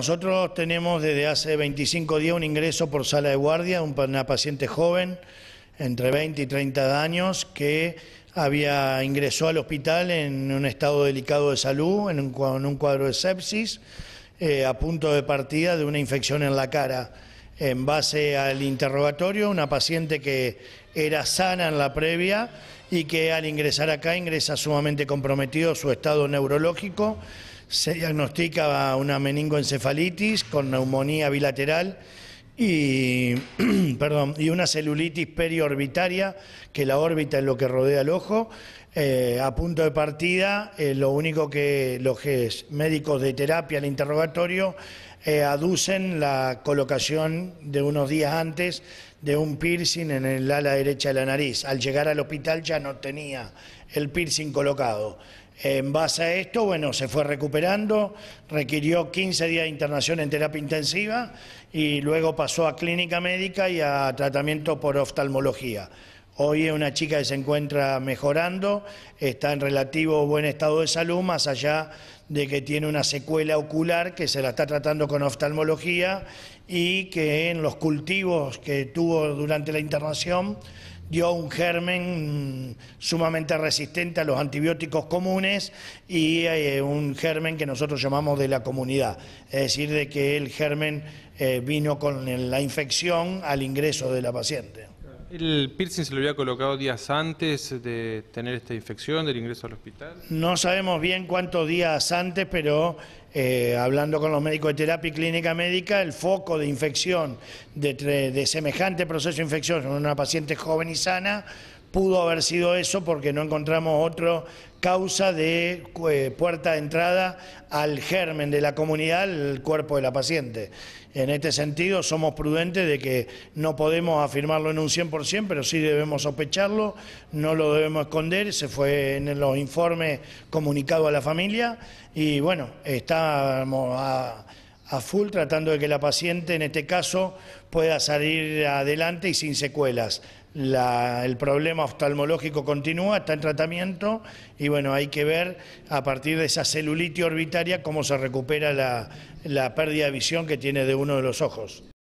Nosotros tenemos desde hace 25 días un ingreso por sala de guardia, una paciente joven, entre 20 y 30 años, que había ingresó al hospital en un estado delicado de salud, en un, cuadro de sepsis, eh, a punto de partida de una infección en la cara. En base al interrogatorio, una paciente que era sana en la previa y que al ingresar acá ingresa sumamente comprometido su estado neurológico se diagnostica una meningoencefalitis con neumonía bilateral y, perdón, y una celulitis periorbitaria, que la órbita es lo que rodea el ojo. Eh, a punto de partida, eh, lo único que los médicos de terapia, el interrogatorio, eh, aducen la colocación de unos días antes de un piercing en el ala derecha de la nariz. Al llegar al hospital ya no tenía el piercing colocado. En base a esto, bueno, se fue recuperando, requirió 15 días de internación en terapia intensiva y luego pasó a clínica médica y a tratamiento por oftalmología. Hoy es una chica que se encuentra mejorando, está en relativo buen estado de salud, más allá de que tiene una secuela ocular que se la está tratando con oftalmología y que en los cultivos que tuvo durante la internación dio un germen sumamente resistente a los antibióticos comunes y eh, un germen que nosotros llamamos de la comunidad, es decir, de que el germen eh, vino con la infección al ingreso de la paciente. ¿El piercing se lo había colocado días antes de tener esta infección, del ingreso al hospital? No sabemos bien cuántos días antes, pero eh, hablando con los médicos de terapia y clínica médica, el foco de infección, de, semejante proceso de infección en una paciente joven y sana, pudo haber sido eso porque no encontramos otra causa de eh, puerta de entrada al germen de la comunidad, el cuerpo de la paciente. En este sentido, somos prudentes de que no podemos afirmarlo en un 100%, pero sí debemos sospecharlo, no lo debemos esconder, se fue en los informes comunicados a la familia y bueno, estamos... A, a full tratando de que la paciente en este caso pueda salir adelante y sin secuelas. el problema oftalmológico continúa, está en tratamiento y bueno, hay que ver a partir de esa celulitis orbitaria cómo se recupera la, la pérdida de visión que tiene de uno de los ojos.